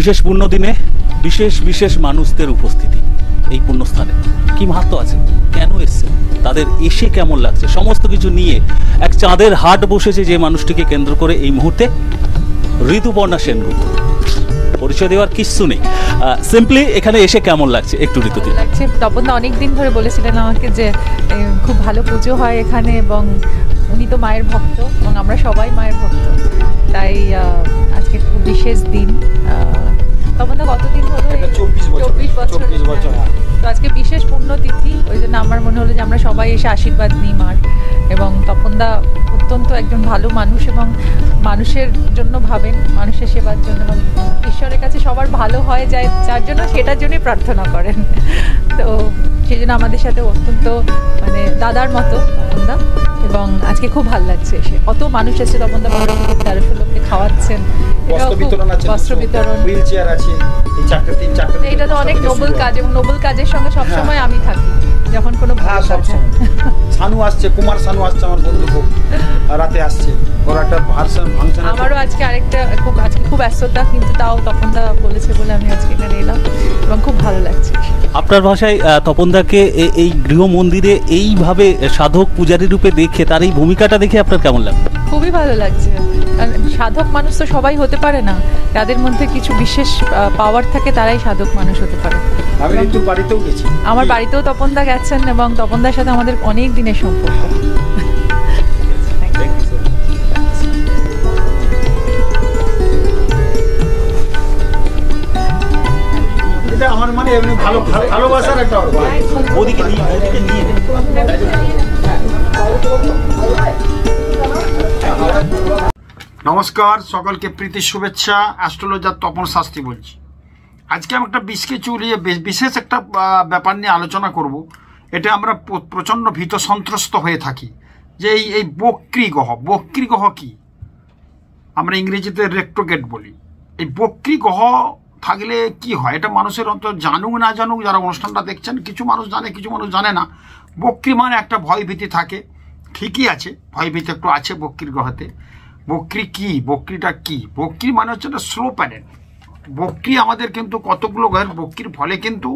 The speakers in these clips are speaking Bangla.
বিশেষ পূর্ণ দিনে বিশেষ বিশেষ মানুষদের উপস্থিতি এই পুণ্যস্থানে কি মাহাত্ম আছে কেন এসছে তাদের এসে কেমন লাগছে সমস্ত কিছু নিয়ে এক চাঁদের হাট বসেছে যে মানুষটিকে কেন্দ্র করে এই মুহূর্তে ঋতুপর্ণা সেনগুপ্ত পরিচয় দেওয়ার কিচ্ছু নেই সিম্পলি এখানে এসে কেমন লাগছে একটু ঋতুদি লাগছে তপন অনেক দিন ধরে বলেছিলেন আমাকে যে খুব ভালো পুজো হয় এখানে এবং উনি তো মায়ের ভক্ত এবং আমরা সবাই মায়ের ভক্ত তাই বিশেষ দিন তোমাদের কতদিন হলো চব্বিশ বছর চব্বিশ বছর হ্যাঁ। আজকে বিশেষ পুণ্যতিথি ওই জন্য আমার মনে হলো যে আমরা সবাই এসে আশীর্বাদ নিই মার এবং তপনদা অত্যন্ত একজন ভালো মানুষ এবং মানুষের জন্য ভাবেন মানুষের সেবার জন্য এবং ঈশ্বরের কাছে সবার ভালো হয় যায় যার জন্য সেটার জন্যই প্রার্থনা করেন তো সেই জন্য আমাদের সাথে অত্যন্ত মানে দাদার মতো তপনদা এবং আজকে খুব ভালো লাগছে এসে অত মানুষ এসে তপনদা বড় তেরোশো লোককে খাওয়াচ্ছেন বস্ত্র বিতরণ আছে এটা তো অনেক নোবেল কাজ এবং নোবেল কাজের সঙ্গে সবসময় হ্যাঁ। আমি থাকি যখন কোনো হ্যাঁ সময় সানু আসছে কুমার সানু আসছে আমার বন্ধু খুব রাতে আসছে ওর একটা ফাংশন ফাংশন আমারও আজকে আরেকটা খুব আজকে খুব ব্যস্ততা কিন্তু তাও দা বলেছে বলে আমি আজকে এখানে এলাম এবং খুব ভালো লাগছে আপনার ভাষায় তপন দাকে এই গৃহ মন্দিরে এইভাবে সাধক পূজারী রূপে দেখে তার এই ভূমিকাটা দেখে আপনার কেমন লাগলো খুবই ভালো লাগছে সাধক মানুষ তো সবাই হতে পারে না তাদের মধ্যে কিছু বিশেষ পাওয়ার থাকে তারাই সাধক মানুষ হতে পারে আমার বাড়িতেও তপন আমার বাড়িতেও তপনদা গেছেন এবং তপনদার সাথে আমাদের অনেক দিনের সম্পর্ক আমার মানে ভালোবাসার একটা ওদিকে নিয়ে ওদিকে নিয়ে নমস্কার সকলকে প্রীতি শুভেচ্ছা অ্যাস্ট্রোলজার তপন শাস্ত্রী বলছি আজকে আমি একটা বিষকে চুলিয়ে বিশেষ একটা ব্যাপার নিয়ে আলোচনা করব এটা আমরা প্রচণ্ড ভীত সন্ত্রস্ত হয়ে থাকি যে এই এই বক্রিগ্রহ বক্রিগ্রহ কি আমরা ইংরেজিতে রেক্টোগেট বলি এই বক্রিগ্রহ থাকলে কি হয় এটা মানুষের অন্তর জানুক না জানুক যারা অনুষ্ঠানটা দেখছেন কিছু মানুষ জানে কিছু মানুষ জানে না বক্রি মানে একটা ভয়ভীতি থাকে ঠিকই আছে ভয়ভীত একটু আছে বক্রির গ্রহতে বক্রি কি বক্রিটা কি বক্রি মানে হচ্ছে একটা স্লো প্যানেল বক্রি আমাদের কিন্তু কতগুলো গ্রহের বক্রির ফলে কিন্তু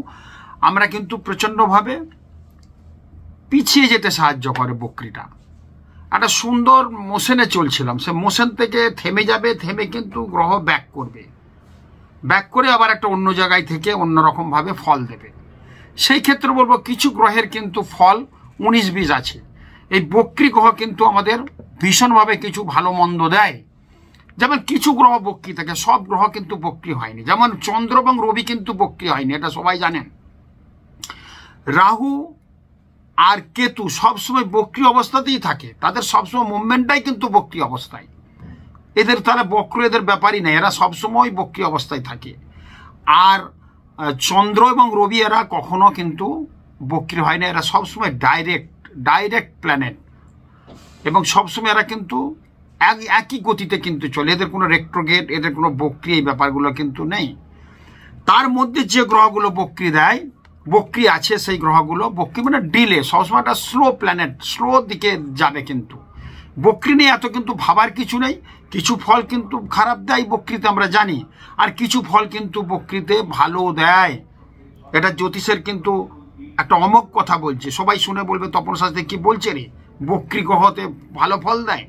আমরা কিন্তু প্রচণ্ডভাবে পিছিয়ে যেতে সাহায্য করে বক্রিটা একটা সুন্দর মোশনে চলছিলাম সে মোশন থেকে থেমে যাবে থেমে কিন্তু গ্রহ ব্যাক করবে ব্যাক করে আবার একটা অন্য জায়গায় থেকে অন্যরকমভাবে ফল দেবে সেই ক্ষেত্রে বলবো কিছু গ্রহের কিন্তু ফল উনিশ বিশ আছে এই বক্রী গ্রহ কিন্তু আমাদের ভীষণভাবে কিছু ভালো মন্দ দেয় যেমন কিছু গ্রহ বক্রী থাকে সব গ্রহ কিন্তু বক্রী হয়নি যেমন চন্দ্র এবং রবি কিন্তু বক্রী হয়নি এটা সবাই জানেন রাহু আর কেতু সবসময় বক্রী অবস্থাতেই থাকে তাদের সবসময় মুভমেন্টটাই কিন্তু বক্রী অবস্থায় এদের তারা বক্র এদের ব্যাপারই নেই এরা সবসময় বক্রী অবস্থায় থাকে আর চন্দ্র এবং রবি এরা কখনো কিন্তু বক্রী হয় না এরা সবসময় ডাইরেক্ট ডাইরেক্ট প্ল্যানেট এবং সবসময় এরা কিন্তু এক একই গতিতে কিন্তু চলে এদের কোনো রেক্ট্রোগেট এদের কোনো বক্রিয়া এই ব্যাপারগুলো কিন্তু নেই তার মধ্যে যে গ্রহগুলো বক্রি দেয় বক্রি আছে সেই গ্রহগুলো বক্রি মানে ডিলে সবসময় একটা স্লো প্ল্যানেট স্লো দিকে যাবে কিন্তু বক্রি নিয়ে এত কিন্তু ভাবার কিছু নেই কিছু ফল কিন্তু খারাপ দেয় বক্রিতে আমরা জানি আর কিছু ফল কিন্তু বক্রিতে ভালো দেয় এটা জ্যোতিষের কিন্তু একটা অমক কথা বলছে সবাই শুনে বলবে তপন শাস্ত্রী কি বলছে রে বক্রি গ্রহতে ভালো ফল দেয়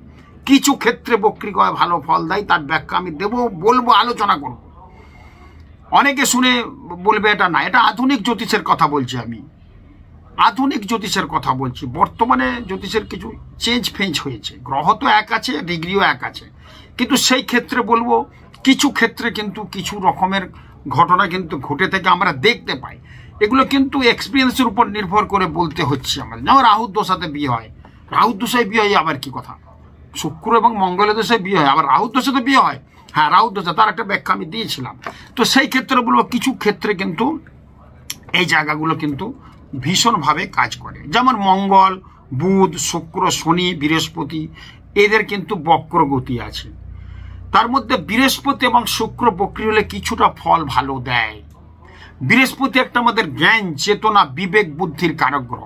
কিছু ক্ষেত্রে বক্রি গ্রহে ভালো ফল দেয় তার ব্যাখ্যা আমি দেব বলবো আলোচনা করব অনেকে শুনে বলবে এটা না এটা আধুনিক জ্যোতিষের কথা বলছি আমি আধুনিক জ্যোতিষের কথা বলছি বর্তমানে জ্যোতিষের কিছু চেঞ্জ ফেঞ্জ হয়েছে গ্রহ তো এক আছে ডিগ্রিও এক আছে কিন্তু সেই ক্ষেত্রে বলবো কিছু ক্ষেত্রে কিন্তু কিছু রকমের ঘটনা কিন্তু ঘটে থেকে আমরা দেখতে পাই এগুলো কিন্তু এক্সপিরিয়েন্সের উপর নির্ভর করে বলতে হচ্ছে আমাদের যেমন রাহুর দশাতে বিয়ে হয় রাহুর দশায় বিয়ে হয় আবার কি কথা শুক্র এবং মঙ্গলের দশায় বিয়ে হয় আবার রাহুর দশাতে বিয়ে হয় হ্যাঁ রাহুর দশা তার একটা ব্যাখ্যা আমি দিয়েছিলাম তো সেই ক্ষেত্রে বলবো কিছু ক্ষেত্রে কিন্তু এই জায়গাগুলো কিন্তু ভীষণভাবে কাজ করে যেমন মঙ্গল বুধ শুক্র শনি বৃহস্পতি এদের কিন্তু বক্র গতি আছে তার মধ্যে বৃহস্পতি এবং শুক্র বক্রি হলে কিছুটা ফল ভালো দেয় বৃহস্পতি একটা আমাদের জ্ঞান চেতনা বিবেক বুদ্ধির কারক গ্রহ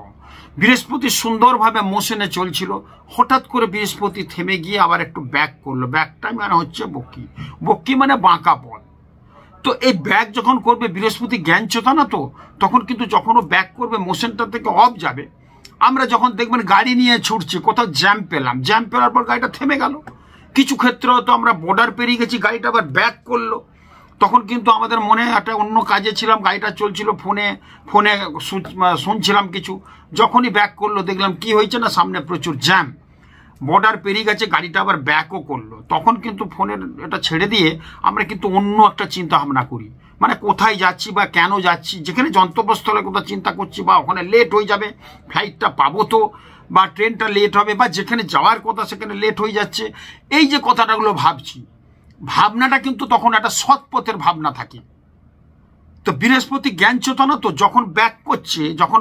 বৃহস্পতি সুন্দরভাবে মোশনে চলছিল হঠাৎ করে বৃহস্পতি থেমে গিয়ে আবার একটু ব্যাক করলো ব্যাকটা মানে হচ্ছে বক্কি বক্কি মানে বাঁকা পথ তো এই ব্যাক যখন করবে বৃহস্পতি জ্ঞান চেতনা তো তখন কিন্তু যখনও ব্যাক করবে মোশনটা থেকে অফ যাবে আমরা যখন দেখবেন গাড়ি নিয়ে ছুটছি কোথাও জ্যাম পেলাম জ্যাম পেলার পর গাড়িটা থেমে গেল কিছু ক্ষেত্রে হয়তো আমরা বর্ডার পেরিয়ে গেছি গাড়িটা আবার ব্যাক করলো তখন কিন্তু আমাদের মনে একটা অন্য কাজে ছিলাম গাড়িটা চলছিল ফোনে ফোনে শুনছিলাম কিছু যখনই ব্যাক করলো দেখলাম কি হয়েছে না সামনে প্রচুর জ্যাম বর্ডার পেরিয়ে গেছে গাড়িটা আবার ব্যাকও করলো তখন কিন্তু ফোনের এটা ছেড়ে দিয়ে আমরা কিন্তু অন্য একটা চিন্তা ভাবনা করি মানে কোথায় যাচ্ছি বা কেন যাচ্ছি যেখানে গন্তব্যস্থলে কোথাও চিন্তা করছি বা ওখানে লেট হয়ে যাবে ফ্লাইটটা পাবো তো বা ট্রেনটা লেট হবে বা যেখানে যাওয়ার কথা সেখানে লেট হয়ে যাচ্ছে এই যে কথাটাগুলো ভাবছি ভাবনাটা কিন্তু তখন একটা সৎপথের ভাবনা থাকে তো বৃহস্পতি জ্ঞান চেতনা তো যখন ব্যাক করছে যখন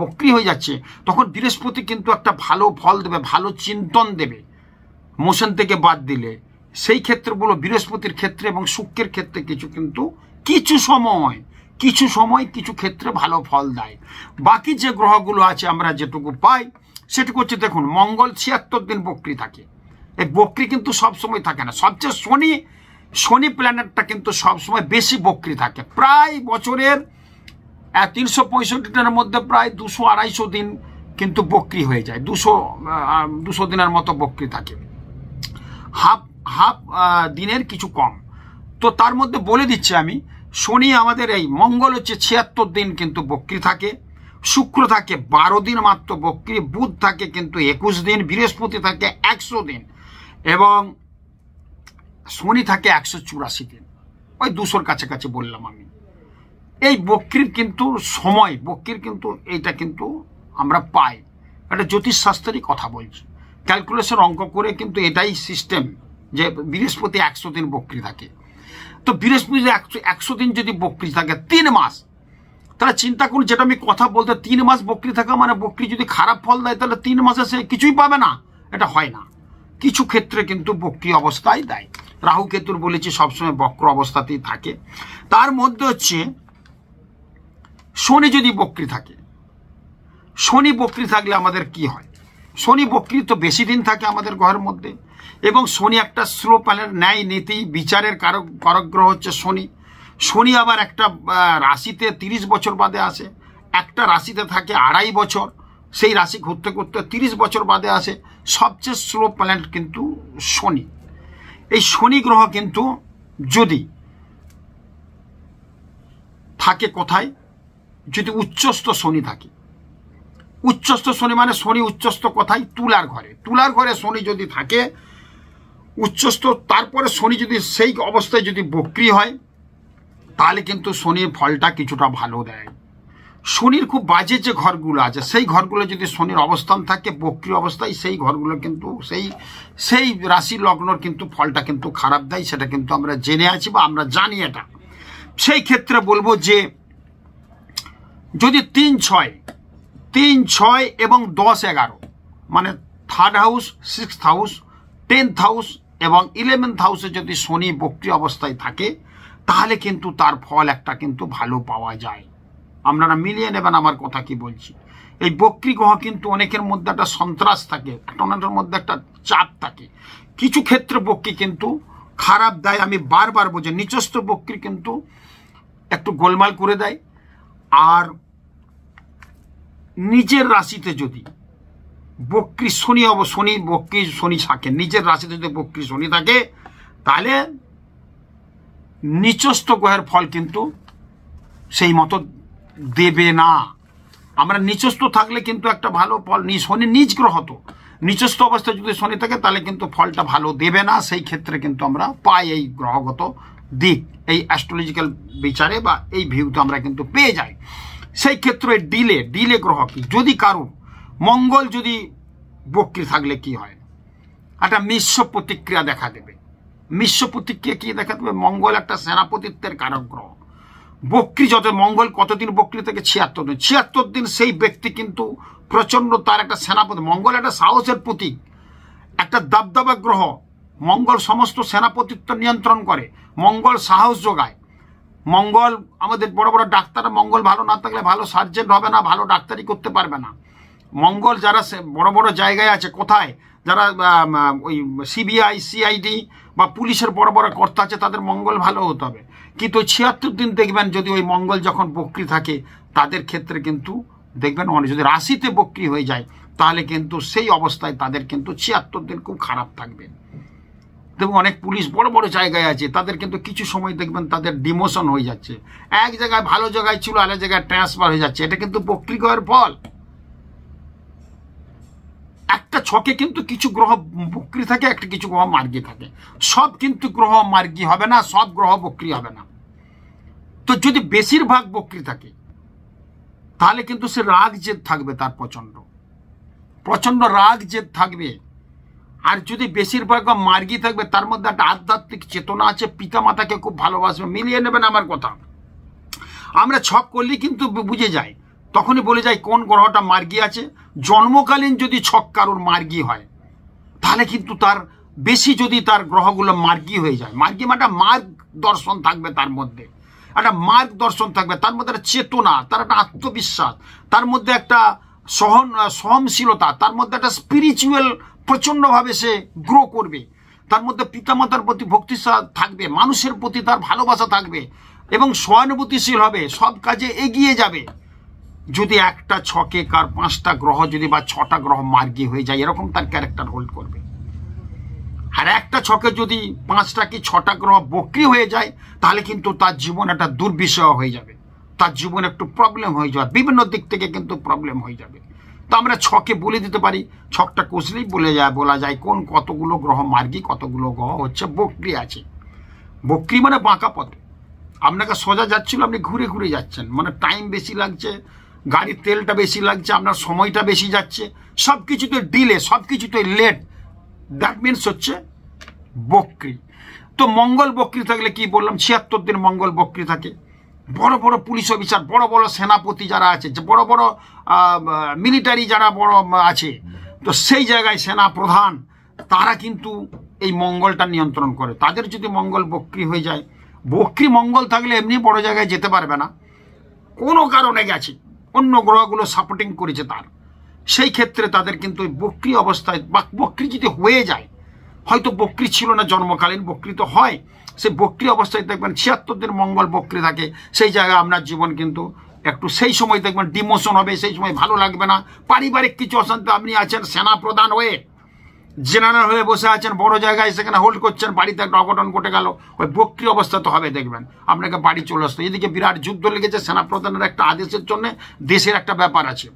বক্রি হয়ে যাচ্ছে তখন বৃহস্পতি কিন্তু একটা ভালো ফল দেবে ভালো চিন্তন দেবে মোশন থেকে বাদ দিলে সেই ক্ষেত্রগুলো বৃহস্পতির ক্ষেত্রে এবং শুক্রের ক্ষেত্রে কিছু কিন্তু কিছু সময় কিছু সময় কিছু ক্ষেত্রে ভালো ফল দেয় বাকি যে গ্রহগুলো আছে আমরা যেটুকু পাই সেটুকু হচ্ছে দেখুন মঙ্গল ছিয়াত্তর দিন বক্রি থাকে বকরি কিন্তু সবসময় থাকে না সবচেয়ে শনি শনি প্ল্যানেটটা কিন্তু সবসময় বেশি বকরি থাকে প্রায় বছরের তিনশো পঁয়ষট্টিটার মধ্যে প্রায় দুশো আড়াইশো দিন কিন্তু বকরি হয়ে যায় দুশো দুশো দিনের মতো বকরি থাকে হাফ হাফ দিনের কিছু কম তো তার মধ্যে বলে দিচ্ছি আমি শনি আমাদের এই মঙ্গল হচ্ছে ছিয়াত্তর দিন কিন্তু বকরি থাকে শুক্র থাকে বারো দিন মাত্র বকরি বুধ থাকে কিন্তু একুশ দিন বৃহস্পতি থাকে একশো দিন এবং শনি থাকে একশো চুরাশি দিন ওই দুশোর কাছাকাছি বললাম আমি এই বক্রির কিন্তু সময় বক্রির কিন্তু এইটা কিন্তু আমরা পাই এটা জ্যোতিষশাস্ত্রেরই কথা বলছি ক্যালকুলেশন অঙ্ক করে কিন্তু এটাই সিস্টেম যে বৃহস্পতি একশো দিন বক্রি থাকে তো বৃহস্পতি একশো একশো দিন যদি বক্রি থাকে তিন মাস তাহলে চিন্তা করুন যেটা আমি কথা বলতে তিন মাস বক্রি থাকা মানে বক্রি যদি খারাপ ফল দেয় তাহলে তিন মাসে সে কিছুই পাবে না এটা হয় না কিছু ক্ষেত্রে কিন্তু বক্রি অবস্থায় দেয় রাহু কেতুর বলেছি সবসময় বক্র অবস্থাতেই থাকে তার মধ্যে হচ্ছে শনি যদি বক্রি থাকে শনি বক্রি থাকলে আমাদের কি হয় শনি বক্রি তো বেশি দিন থাকে আমাদের ঘরের মধ্যে এবং শনি একটা স্লো প্যানের ন্যায় নীতি বিচারের কারক করগ্রহ হচ্ছে শনি শনি আবার একটা রাশিতে ৩০ বছর বাদে আসে একটা রাশিতে থাকে আড়াই বছর সেই রাশি ঘুরতে ঘুরতে তিরিশ বছর বাদে আসে সবচেয়ে স্লো প্ল্যানেট কিন্তু শনি এই শনি গ্রহ কিন্তু যদি থাকে কোথায় যদি উচ্চস্থ শনি থাকে উচ্চস্থ শনি মানে শনি উচ্চস্থ কোথায় তুলার ঘরে তুলার ঘরে শনি যদি থাকে উচ্চস্থ তারপরে শনি যদি সেই অবস্থায় যদি বক্রি হয় তাহলে কিন্তু শনির ফলটা কিছুটা ভালো দেয় শনির খুব বাজে যে ঘরগুলো আছে সেই ঘরগুলো যদি শনির অবস্থান থাকে বক্রি অবস্থায় সেই ঘরগুলো কিন্তু সেই সেই রাশি লগ্নর কিন্তু ফলটা কিন্তু খারাপ দেয় সেটা কিন্তু আমরা জেনে আছি বা আমরা জানি এটা সেই ক্ষেত্রে বলবো যে যদি তিন ছয় তিন ছয় এবং দশ এগারো মানে third house sixth house tenth house এবং ইলেভেন্থ হাউসে যদি শনি বক্রি অবস্থায় থাকে তাহলে কিন্তু তার ফল একটা কিন্তু ভালো পাওয়া যায় আপনারা মিলিয়ে নেবেন আমার কথা কি বলছি এই বক্রি গ্রহ কিন্তু অনেকের মধ্যে একটা সন্ত্রাস থাকে অনেকের মধ্যে একটা চাপ থাকে কিছু ক্ষেত্রে বক্রি কিন্তু খারাপ দেয় আমি বারবার বোঝে নিচস্থ বক্রি কিন্তু একটু গোলমাল করে দেয় আর নিজের রাশিতে যদি বক্রি শনি অব শনি বক্রি শনি থাকে নিজের রাশিতে যদি বক্রি শনি থাকে তাহলে নিচস্থ গ্রহের ফল কিন্তু সেই মতো দেবে না আমরা নিচস্থ থাকলে কিন্তু একটা ভালো ফল নি শনি নিজ গ্রহ তো নিচস্ত অবস্থায় যদি শনি থাকে তাহলে কিন্তু ফলটা ভালো দেবে না সেই ক্ষেত্রে কিন্তু আমরা পাই এই গ্রহগত দিক এই অ্যাস্ট্রোলজিক্যাল বিচারে বা এই ভিউতে আমরা কিন্তু পেয়ে যাই সেই ক্ষেত্রে ডিলে ডিলে গ্রহ কি যদি কারুর মঙ্গল যদি বক্রি থাকলে কি হয় একটা মিশ্র প্রতিক্রিয়া দেখা দেবে মিশ্র প্রতিক্রিয়া কি দেখা দেবে মঙ্গল একটা সেনাপতিত্বের কারক গ্রহ বক্রি যত মঙ্গল কতদিন বক্রি থেকে ছিয়াত্তর দিন ছিয়াত্তর দিন সেই ব্যক্তি কিন্তু প্রচণ্ড তার একটা সেনাপতি মঙ্গল একটা সাহসের প্রতীক একটা দাবদাবা গ্রহ মঙ্গল সমস্ত সেনাপতিত্ব নিয়ন্ত্রণ করে মঙ্গল সাহস যোগায় মঙ্গল আমাদের বড় বড় ডাক্তার মঙ্গল ভালো না থাকলে ভালো সার্জেন্ট হবে না ভালো ডাক্তারি করতে পারবে না মঙ্গল যারা বড় বড় জায়গায় আছে কোথায় যারা ওই সিবিআই সিআইডি বা পুলিশের বড় বড় কর্তা আছে তাদের মঙ্গল ভালো হতে হবে কিন্তু ছিয়াত্তর দিন দেখবেন যদি ওই মঙ্গল যখন বক্রি থাকে তাদের ক্ষেত্রে কিন্তু দেখবেন অনেক যদি রাশিতে বক্রি হয়ে যায় তাহলে কিন্তু সেই অবস্থায় তাদের কিন্তু ছিয়াত্তর দিন খুব খারাপ থাকবেন দেখুন অনেক পুলিশ বড় বড় জায়গায় আছে তাদের কিন্তু কিছু সময় দেখবেন তাদের ডিমোশন হয়ে যাচ্ছে এক জায়গায় ভালো জায়গায় ছিল আরেক জায়গায় ট্রান্সফার হয়ে যাচ্ছে এটা কিন্তু বক্রি ফল একটা ছকে কিন্তু কিছু গ্রহ বক্রি থাকে একটা কিছু গ্রহ মার্গি থাকে সব কিন্তু গ্রহ মার্গি হবে না সব গ্রহ বক্রি হবে না তো যদি বেশিরভাগ বক্রি থাকে তাহলে কিন্তু সে রাগ জেদ থাকবে তার প্রচণ্ড প্রচণ্ড রাগ জেদ থাকবে আর যদি বেশিরভাগ বা মার্গি থাকবে তার মধ্যে একটা আধ্যাত্মিক চেতনা আছে পিতামাতাকে খুব ভালোবাসবে মিলিয়ে নেবেন আমার কথা আমরা ছক করলে কিন্তু বুঝে যায় তখনই বলে যায় কোন গ্রহটা মার্গী আছে জন্মকালীন যদি ছক কারোর মার্গী হয় তাহলে কিন্তু তার বেশি যদি তার গ্রহগুলো মার্গী হয়ে যায় মার্গি মানে মার্গ দর্শন থাকবে তার মধ্যে একটা মার্গ দর্শন থাকবে তার মধ্যে একটা চেতনা তার একটা আত্মবিশ্বাস তার মধ্যে একটা সহন সহনশীলতা তার মধ্যে একটা স্পিরিচুয়াল প্রচণ্ডভাবে সে গ্রো করবে তার মধ্যে পিতামাতার প্রতি ভক্তি থাকবে মানুষের প্রতি তার ভালোবাসা থাকবে এবং সহানুভূতিশীল হবে সব কাজে এগিয়ে যাবে যদি একটা ছকে কার পাঁচটা গ্রহ যদি বা ছটা গ্রহ মার্গি হয়ে যায় এরকম তার ক্যারেক্টার হোল্ড করবে আর একটা ছকে যদি পাঁচটা কি ছটা গ্রহ বক্রি হয়ে যায় তাহলে কিন্তু তার জীবন একটা দুর্বিষয় হয়ে যাবে তার জীবন একটু প্রবলেম হয়ে যাবে বিভিন্ন দিক থেকে কিন্তু প্রবলেম হয়ে যাবে তো আমরা ছকে বলে দিতে পারি ছকটা কষলেই বলে যায় বলা যায় কোন কতগুলো গ্রহ মার্গি কতগুলো গ্রহ হচ্ছে বক্রি আছে বক্রি মানে বাঁকা পথে আপনাকে সোজা যাচ্ছিল আপনি ঘুরে ঘুরে যাচ্ছেন মানে টাইম বেশি লাগছে গাড়ির তেলটা বেশি লাগছে আপনার সময়টা বেশি যাচ্ছে সব কিছুতে ডিলে সব কিছুতে লেট দ্যাট মিনস হচ্ছে বক্রি তো মঙ্গল বক্রি থাকলে কি বললাম ছিয়াত্তর দিন মঙ্গল বক্রি থাকে বড় বড় পুলিশ অফিসার বড় বড় সেনাপতি যারা আছে যে বড় বড় মিলিটারি যারা বড় আছে তো সেই জায়গায় সেনা প্রধান তারা কিন্তু এই মঙ্গলটা নিয়ন্ত্রণ করে তাদের যদি মঙ্গল বক্রি হয়ে যায় বক্রি মঙ্গল থাকলে এমনি বড় জায়গায় যেতে পারবে না কোনো কারণে গেছে অন্য গ্রহগুলো সাপোর্টিং করেছে তার সেই ক্ষেত্রে তাদের কিন্তু ওই বক্রি অবস্থায় বা বক্রি যদি হয়ে যায় হয়তো বক্রি ছিল না জন্মকালীন বক্রি তো হয় সেই বক্রি অবস্থায় দেখবেন ছিয়াত্তর দিন মঙ্গল বক্রি থাকে সেই জায়গায় আপনার জীবন কিন্তু একটু সেই সময় দেখবেন ডিমোশন হবে সেই সময় ভালো লাগবে না পারিবারিক কিছু অশান্তি আপনি আছেন সেনাপ্রধান হয়ে জেনারেল হয়ে বসে আছেন বড় জায়গায় সেখানে হোল্ড করছেন বাড়িতে একটা অঘটন ঘটে গেল ওই বক্রি অবস্থা তো হবে দেখবেন আপনাকে বাড়ি চলে আসতো এদিকে বিরাট যুদ্ধ লেগেছে সেনাপ্রধানের একটা আদেশের জন্য দেশের একটা ব্যাপার আছে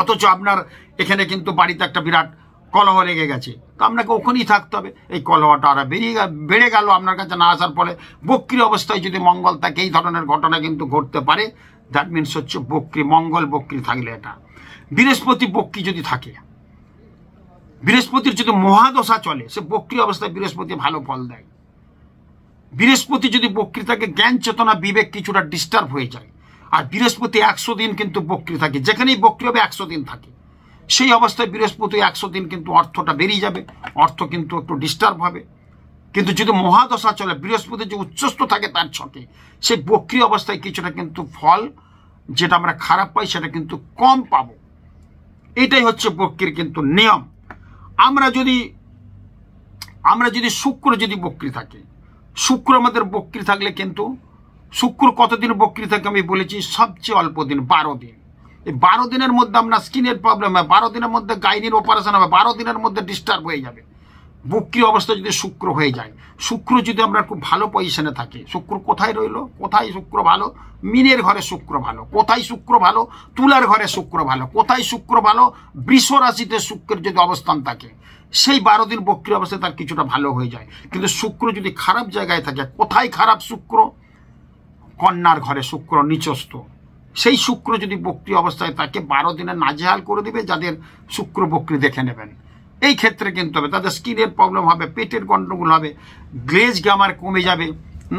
অথচ আপনার এখানে কিন্তু বাড়িতে একটা বিরাট কলহ লেগে গেছে তো আপনাকে ওখানেই থাকতে হবে এই কলহটা আরো বেরিয়ে বেড়ে গেল আপনার কাছে না আসার পরে বক্রি অবস্থায় যদি মঙ্গল থাকে এই ধরনের ঘটনা কিন্তু ঘটতে পারে দ্যাট মিনস হচ্ছে বক্রি মঙ্গল বক্রি থাকলে এটা বৃহস্পতি বক্রি যদি থাকে বৃহস্পতির যদি মহাদশা চলে সে বক্রি অবস্থায় বৃহস্পতি ভালো ফল দেয় বৃহস্পতি যদি বক্রি থাকে জ্ঞান চেতনা বিবেক কিছুটা ডিস্টার্ব হয়ে যায় আর বৃহস্পতি একশো দিন কিন্তু বক্রি থাকে যেখানেই বক্রি হবে একশো দিন থাকে সেই অবস্থায় বৃহস্পতি একশো দিন কিন্তু অর্থটা বেরিয়ে যাবে অর্থ কিন্তু একটু ডিস্টার্ব হবে কিন্তু যদি মহাদশা চলে বৃহস্পতি যে উচ্চস্থ থাকে তার ছকে সেই বক্রি অবস্থায় কিছুটা কিন্তু ফল যেটা আমরা খারাপ পাই সেটা কিন্তু কম পাবো এটাই হচ্ছে বক্রির কিন্তু নিয়ম আমরা যদি আমরা যদি শুক্র যদি বক্রি থাকে শুক্র আমাদের বক্রি থাকলে কিন্তু শুক্র কতদিন বক্রি থাকে আমি বলেছি সবচেয়ে অল্প দিন বারো দিন এই বারো দিনের মধ্যে আপনার স্কিনের প্রবলেম হয় বারো দিনের মধ্যে গাইনির অপারেশন হবে বারো দিনের মধ্যে ডিস্টার্ব হয়ে যাবে বক্রি অবস্থা যদি শুক্র হয়ে যায় শুক্র যদি আমরা খুব ভালো পজিশনে থাকে শুক্র কোথায় রইল কোথায় শুক্র ভালো মিনের ঘরে শুক্র ভালো কোথায় শুক্র ভালো তুলার ঘরে শুক্র ভালো কোথায় শুক্র ভালো বৃষ রাশিতে শুক্রের যদি অবস্থান থাকে সেই বারো দিন বক্রি অবস্থায় তার কিছুটা ভালো হয়ে যায় কিন্তু শুক্র যদি খারাপ জায়গায় থাকে কোথায় খারাপ শুক্র কন্যার ঘরে শুক্র নিচস্ত সেই শুক্র যদি বক্রি অবস্থায় থাকে বারো দিনে নাজেহাল করে দিবে যাদের শুক্র বক্রি দেখে নেবেন এই ক্ষেত্রে কিন্তু হবে তাদের স্কিনের প্রবলেম হবে পেটের গণ্ডগোল হবে গ্লেজ গ্যামার কমে যাবে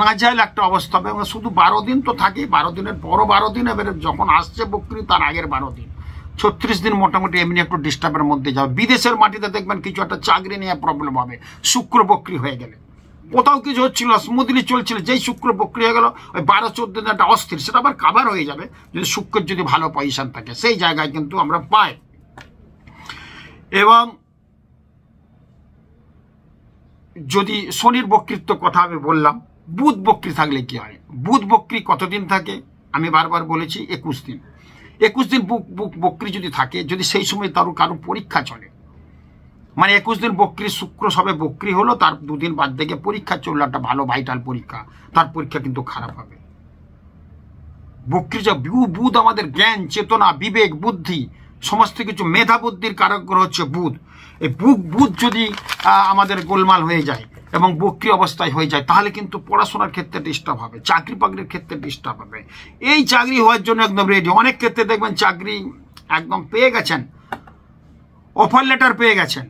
নাজাইল একটা অবস্থা হবে এবং শুধু বারো দিন তো থাকে বারো দিনের বড় বারো দিন এবারে যখন আসছে বকরি তার আগের বারো দিন ছত্রিশ দিন মোটামুটি এমনি একটু ডিস্টার্বের মধ্যে যাবে বিদেশের মাটিতে দেখবেন কিছু একটা চাকরি নিয়ে প্রবলেম হবে শুক্র বকরি হয়ে গেলে কোথাও কিছু হচ্ছিল স্মুথলি চলছিল যেই শুক্র বকরি হয়ে গেল ওই বারো চোদ্দ দিন একটা অস্থির সেটা আবার কাভার হয়ে যাবে যদি শুক্রের যদি ভালো পজিশন থাকে সেই জায়গায় কিন্তু আমরা পাই এবং যদি শনির বক্তৃত্ব কথা আমি বললাম বুধ বক্রি থাকলে কি হয় বুধ বক্রি কতদিন থাকে আমি বারবার বলেছি একুশ দিন একুশ দিন বুক বুক বক্রি যদি থাকে যদি সেই সময় তারও কারো পরীক্ষা চলে মানে একুশ দিন বক্রি শুক্র সবে বক্রি হলো তার দুদিন বাদ থেকে পরীক্ষা চললো একটা ভালো ভাইটাল পরীক্ষা তার পরীক্ষা কিন্তু খারাপ হবে বক্রি যা বুধ আমাদের জ্ঞান চেতনা বিবেক বুদ্ধি সমস্ত কিছু মেধা বুদ্ধির কারক হচ্ছে বুধ এই বুক বুথ যদি আমাদের গোলমাল হয়ে যায় এবং বক্রি অবস্থায় হয়ে যায় তাহলে কিন্তু পড়াশোনার ক্ষেত্রে ডিস্টার্ব হবে চাকরি বাকরির ক্ষেত্রে ডিস্টার্ব হবে এই চাকরি হওয়ার জন্য একদম রেডি অনেক ক্ষেত্রে দেখবেন চাকরি একদম পেয়ে গেছেন অফার লেটার পেয়ে গেছেন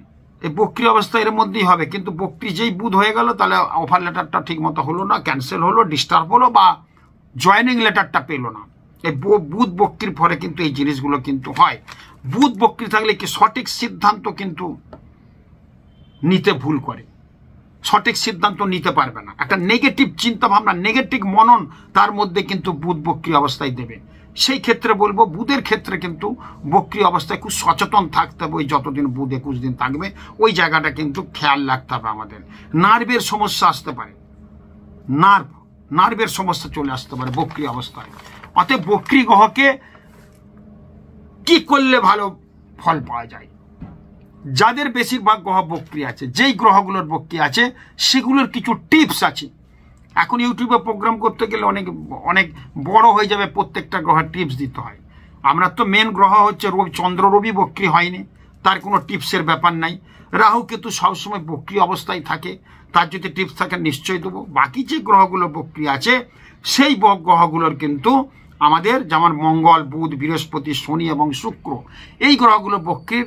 এই বক্রি অবস্থা এর মধ্যেই হবে কিন্তু বক্রি যেই বুধ হয়ে গেল তাহলে অফার লেটারটা ঠিক মতো হলো না ক্যান্সেল হলো ডিস্টার্ব হলো বা জয়নিং লেটারটা পেলো না এই বুধ বক্রির ফলে কিন্তু এই জিনিসগুলো কিন্তু হয় বুধ বক্রি থাকলে কি সঠিক সিদ্ধান্ত কিন্তু নিতে ভুল করে সঠিক সিদ্ধান্ত নিতে পারবে না একটা নেগেটিভ চিন্তা ভাবনা নেগেটিভ মনন তার মধ্যে কিন্তু বুধ বক্রি অবস্থায় দেবে সেই ক্ষেত্রে বলবো বুধের ক্ষেত্রে কিন্তু বক্রি অবস্থায় খুব সচেতন থাকতে হবে ওই যতদিন বুধ একুশ দিন থাকবে ওই জায়গাটা কিন্তু খেয়াল রাখতে হবে আমাদের নার্ভের সমস্যা আসতে পারে নার্ভ নার্ভের সমস্যা চলে আসতে পারে বক্রি অবস্থায় অতএব বক্রি গ্রহকে কি করলে ভালো ফল পাওয়া যায় যাদের বেশিরভাগ গ্রহ বক্রিয়া আছে যেই গ্রহগুলোর বক্রিয়া আছে সেগুলোর কিছু টিপস আছে এখন ইউটিউবে প্রোগ্রাম করতে গেলে অনেক অনেক বড় হয়ে যাবে প্রত্যেকটা গ্রহের টিপস দিতে হয় আমরা তো মেন গ্রহ হচ্ছে রবি চন্দ্র রবি বক্রি হয়নি তার কোনো টিপসের ব্যাপার নাই রাহু কেতু সবসময় বক্রি অবস্থায় থাকে তার যদি টিপস থাকে নিশ্চয়ই দেবো বাকি যে গ্রহগুলো বক্রি আছে সেই গ্রহগুলোর কিন্তু আমাদের যেমন মঙ্গল বুধ বৃহস্পতি শনি এবং শুক্র এই গ্রহগুলো পক্ষে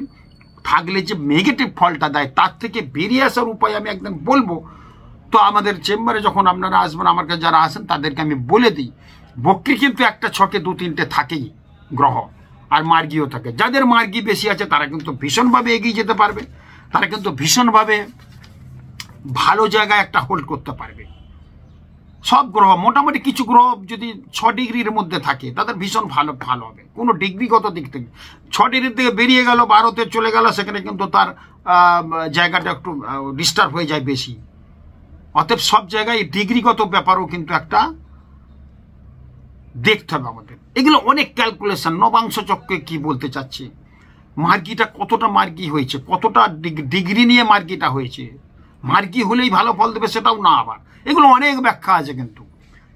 থাকলে যে নেগেটিভ ফলটা দেয় তার থেকে বেরিয়ে আসার উপায় আমি একদম বলবো তো আমাদের চেম্বারে যখন আপনারা আসবেন আমার কাছে যারা আসেন তাদেরকে আমি বলে দিই বক্রি কিন্তু একটা ছকে দু তিনটে থাকেই গ্রহ আর মার্গিও থাকে যাদের মার্গি বেশি আছে তারা কিন্তু ভীষণভাবে এগিয়ে যেতে পারবে তারা কিন্তু ভীষণভাবে ভালো জায়গায় একটা হোল্ড করতে পারবে সব গ্রহ মোটামুটি কিছু গ্রহ যদি ছ ডিগ্রির মধ্যে থাকে তাদের ভীষণ ভালো ভালো হবে কোনো ডিগ্রিগত দিক থেকে ছ ডিগ্রির থেকে বেরিয়ে গেল ভারতে চলে গেল সেখানে কিন্তু তার জায়গাটা একটু ডিস্টার্ব হয়ে যায় বেশি অতএব সব জায়গায় ডিগ্রিগত ব্যাপারও কিন্তু একটা দেখতে হবে আমাদের এগুলো অনেক ক্যালকুলেশন নবাংশ চক্রে কি বলতে চাচ্ছে মার্কিটা কতটা মার্কি হয়েছে কতটা ডিগ্রি নিয়ে মার্কিটা হয়েছে মার্কি হলেই ভালো ফল দেবে সেটাও না আবার এগুলো অনেক ব্যাখ্যা আছে কিন্তু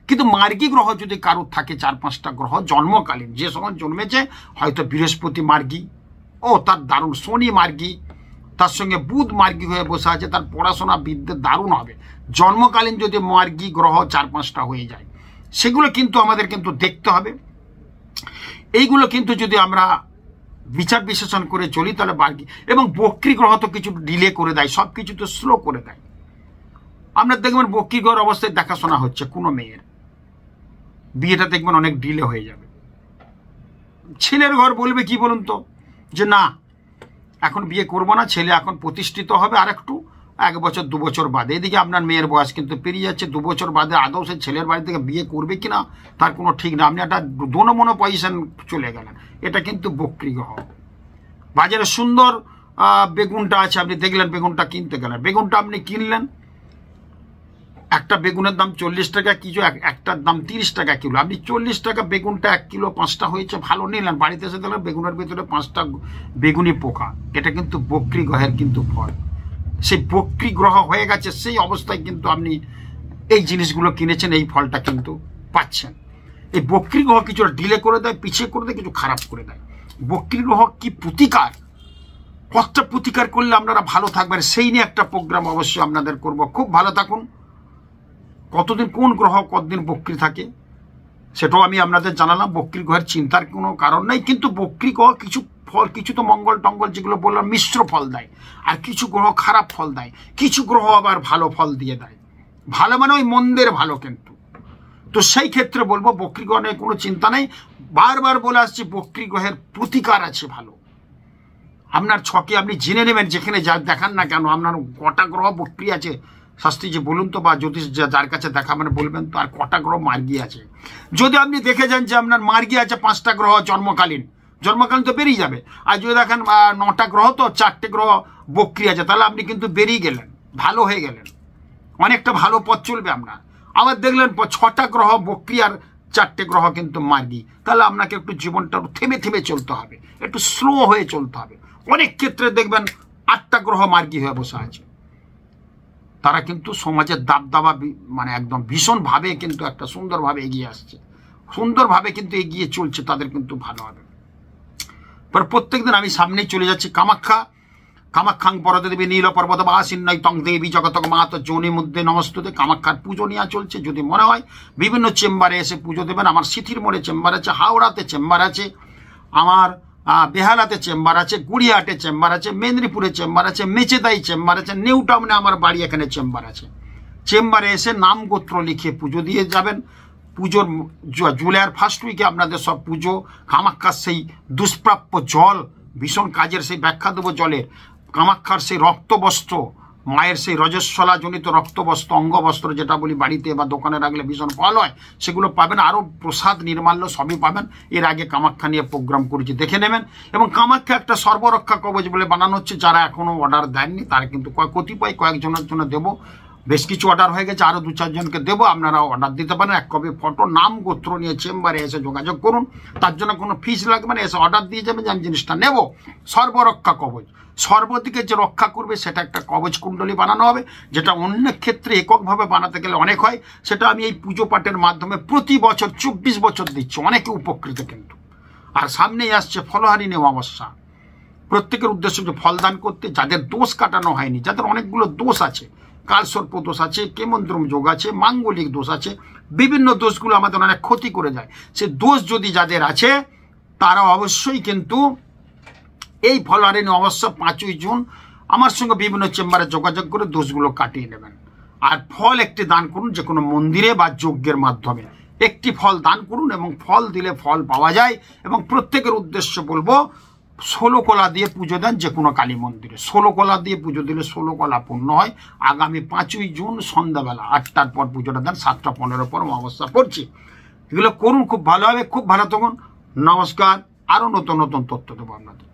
কিন্তু মার্গী গ্রহ যদি কারোর থাকে চার পাঁচটা গ্রহ জন্মকালীন যে সময় জন্মেছে হয়তো বৃহস্পতি মার্গী ও তার দারুণ শনি মার্গী তার সঙ্গে বুধ মার্গী হয়ে বসে আছে তার পড়াশোনা বিদ্যে দারুণ হবে জন্মকালীন যদি মার্গী গ্রহ চার পাঁচটা হয়ে যায় সেগুলো কিন্তু আমাদের কিন্তু দেখতে হবে এইগুলো কিন্তু যদি আমরা বিচার বিশ্লেষণ করে চলি তাহলে বার্গী এবং বক্রী গ্রহ তো কিছু ডিলে করে দেয় সব কিছু তো স্লো করে দেয় আপনার দেখবেন বক্কিগর অবস্থায় দেখাশোনা হচ্ছে কোনো মেয়ের বিয়েটা দেখবেন অনেক ডিলে হয়ে যাবে ছেলের ঘর বলবে কি বলুন তো যে না এখন বিয়ে করবো না ছেলে এখন প্রতিষ্ঠিত হবে আর একটু এক বছর দু বছর বাদে এদিকে আপনার মেয়ের বয়স কিন্তু পেরিয়ে যাচ্ছে দু বছর বাদে আদৌ সে ছেলের বাড়ি থেকে বিয়ে করবে কি না তার কোনো ঠিক না আপনি একটা দোনো মনো পজিশন চলে গেলেন এটা কিন্তু বক্রিগ্রহ বাজারে সুন্দর বেগুনটা আছে আপনি দেখলেন বেগুনটা কিনতে গেলেন বেগুনটা আপনি কিনলেন একটা বেগুনের দাম চল্লিশ টাকা কিলো একটার দাম তিরিশ টাকা কিলো আপনি চল্লিশ টাকা বেগুনটা এক কিলো পাঁচটা হয়েছে ভালো নিলেন বাড়িতে এসে দিলেন বেগুনের ভিতরে পাঁচটা বেগুনি পোকা এটা কিন্তু বক্রি গ্রহের কিন্তু ফল সেই বক্রি গ্রহ হয়ে গেছে সেই অবস্থায় কিন্তু আপনি এই জিনিসগুলো কিনেছেন এই ফলটা কিন্তু পাচ্ছেন এই বক্রি গ্রহ কিছু ডিলে করে দেয় পিছিয়ে করে দেয় কিছু খারাপ করে দেয় বক্রি গ্রহ কি প্রতিকার কতটা প্রতিকার করলে আপনারা ভালো থাকবেন সেই নিয়ে একটা প্রোগ্রাম অবশ্যই আপনাদের করব খুব ভালো থাকুন কতদিন কোন গ্রহ কতদিন বক্রি থাকে সেটাও আমি আপনাদের জানালাম বক্রি গ্রহের চিন্তার কোনো কারণ নাই কিন্তু বক্রি গ্রহ কিছু ফল কিছু তো মঙ্গল টঙ্গল যেগুলো বললাম মিশ্র ফল দেয় আর কিছু গ্রহ খারাপ ফল দেয় কিছু গ্রহ আবার ভালো ফল দিয়ে দেয় ভালো মানে ওই মন্দের ভালো কিন্তু তো সেই ক্ষেত্রে বলবো নিয়ে কোনো চিন্তা নেই বারবার বলে আসছি গ্রহের প্রতিকার আছে ভালো আপনার ছকে আপনি জেনে নেবেন যেখানে যা দেখান না কেন আপনার গোটা গ্রহ বক্রি আছে যে বলুন তো বা জ্যোতিষ যার কাছে দেখা মানে বলবেন তো আর কটা গ্রহ মার্গি আছে যদি আপনি দেখে যান যে আপনার মার্গি আছে পাঁচটা গ্রহ জন্মকালীন জন্মকালীন তো বেরিয়ে যাবে আর যদি দেখেন নটা গ্রহ তো চারটে গ্রহ বক্রি আছে তাহলে আপনি কিন্তু বেরিয়ে গেলেন ভালো হয়ে গেলেন অনেকটা ভালো পথ চলবে আপনার আবার দেখলেন ছটা গ্রহ বক্রিয়ার চারটে গ্রহ কিন্তু মার্গি তাহলে আপনাকে একটু জীবনটা থেমে থেমে চলতে হবে একটু স্লো হয়ে চলতে হবে অনেক ক্ষেত্রে দেখবেন আটটা গ্রহ মার্গি হয়ে বসে আছে তারা কিন্তু সমাজের দাবদাবা মানে একদম ভীষণভাবে কিন্তু একটা সুন্দরভাবে এগিয়ে আসছে সুন্দরভাবে কিন্তু এগিয়ে চলছে তাদের কিন্তু ভালো হবে পর প্রত্যেক দিন আমি সামনেই চলে যাচ্ছি কামাখ্যা কামাখ্যাং পরদেবী দেবী নীল পর্বত বা সিন্নয় তং দেবী জগতক মাত যৌনি মধ্যে নমস্তুতে কামাখ্যার পুজো নেওয়া চলছে যদি মনে হয় বিভিন্ন চেম্বারে এসে পুজো দেবেন আমার সিথির মোড়ে চেম্বার আছে হাওড়াতে চেম্বার আছে আমার বেহালাতে চেম্বার আছে গুড়িয়াহাটে চেম্বার আছে মেদিনীপুরে চেম্বার আছে মেচেদাই চেম্বার আছে নিউ টাউনে আমার বাড়ি এখানে চেম্বার আছে চেম্বারে এসে নাম গোত্র লিখে পুজো দিয়ে যাবেন পুজোর জুলাইয়ের ফার্স্ট উইকে আপনাদের সব পুজো কামাক্ষার সেই দুষ্প্রাপ্য জল ভীষণ কাজের সেই ব্যাখ্যা দেবো জলের কামাক্ষার সেই রক্তবস্ত্র মায়ের সেই রজস্বলা জনিত রক্তবস্ত্র অঙ্গবস্ত্র যেটা বলি বাড়িতে বা দোকানে রাখলে ভীষণ ফল হয় সেগুলো পাবেন আরও প্রসাদ নির্মাল্য সবই পাবেন এর আগে কামাখ্যা নিয়ে প্রোগ্রাম করেছি দেখে নেবেন এবং কামাখ্যা একটা সর্বরক্ষা কবচ বলে বানানো হচ্ছে যারা এখনও অর্ডার দেননি তারা কিন্তু কতিপয় কয়েকজনের জন্য দেবো বেশ কিছু অর্ডার হয়ে গেছে আরও দু চারজনকে দেবো আপনারা অর্ডার দিতে পারেন এক কপি ফটো নাম গোত্র নিয়ে চেম্বারে এসে যোগাযোগ করুন তার জন্য কোনো ফিস লাগবে না এসে অর্ডার দিয়ে যাবেন যে আমি জিনিসটা নেব সর্বরক্ষা কবচ সর্বদিকে যে রক্ষা করবে সেটা একটা কবচ কুণ্ডলী বানানো হবে যেটা অন্য ক্ষেত্রে এককভাবে বানাতে গেলে অনেক হয় সেটা আমি এই পুজো পাঠের মাধ্যমে প্রতি বছর চব্বিশ বছর দিচ্ছি অনেকে উপকৃত কিন্তু আর সামনেই আসছে ফলহারি নেওয়া অবস্যা প্রত্যেকের উদ্দেশ্য যে ফলদান করতে যাদের দোষ কাটানো হয়নি যাদের অনেকগুলো দোষ আছে কালসর্প দোষ আছে কেমন্ত্রম যোগ আছে মাঙ্গলিক দোষ আছে বিভিন্ন দোষগুলো আমাদের অনেক ক্ষতি করে যায় সে দোষ যদি যাদের আছে তারা অবশ্যই কিন্তু এই ফলারিন অবশ্য পাঁচই জুন আমার সঙ্গে বিভিন্ন চেম্বারে যোগাযোগ করে দোষগুলো কাটিয়ে নেবেন আর ফল একটি দান করুন যে কোনো মন্দিরে বা যজ্ঞের মাধ্যমে একটি ফল দান করুন এবং ফল দিলে ফল পাওয়া যায় এবং প্রত্যেকের উদ্দেশ্য বলবো ষোলো কলা দিয়ে পুজো দেন যে কোনো কালী মন্দিরে ষোলো কলা দিয়ে পুজো দিলে ষোলো কলা পূর্ণ হয় আগামী পাঁচই জুন সন্ধ্যাবেলা আটটার পর পুজোটা দেন সাতটা পনেরো পর অবস্থা পড়ছি এগুলো করুন খুব ভালো হবে খুব ভালো থাকুন নমস্কার আরও নতুন নতুন তথ্য দেবো আপনাদের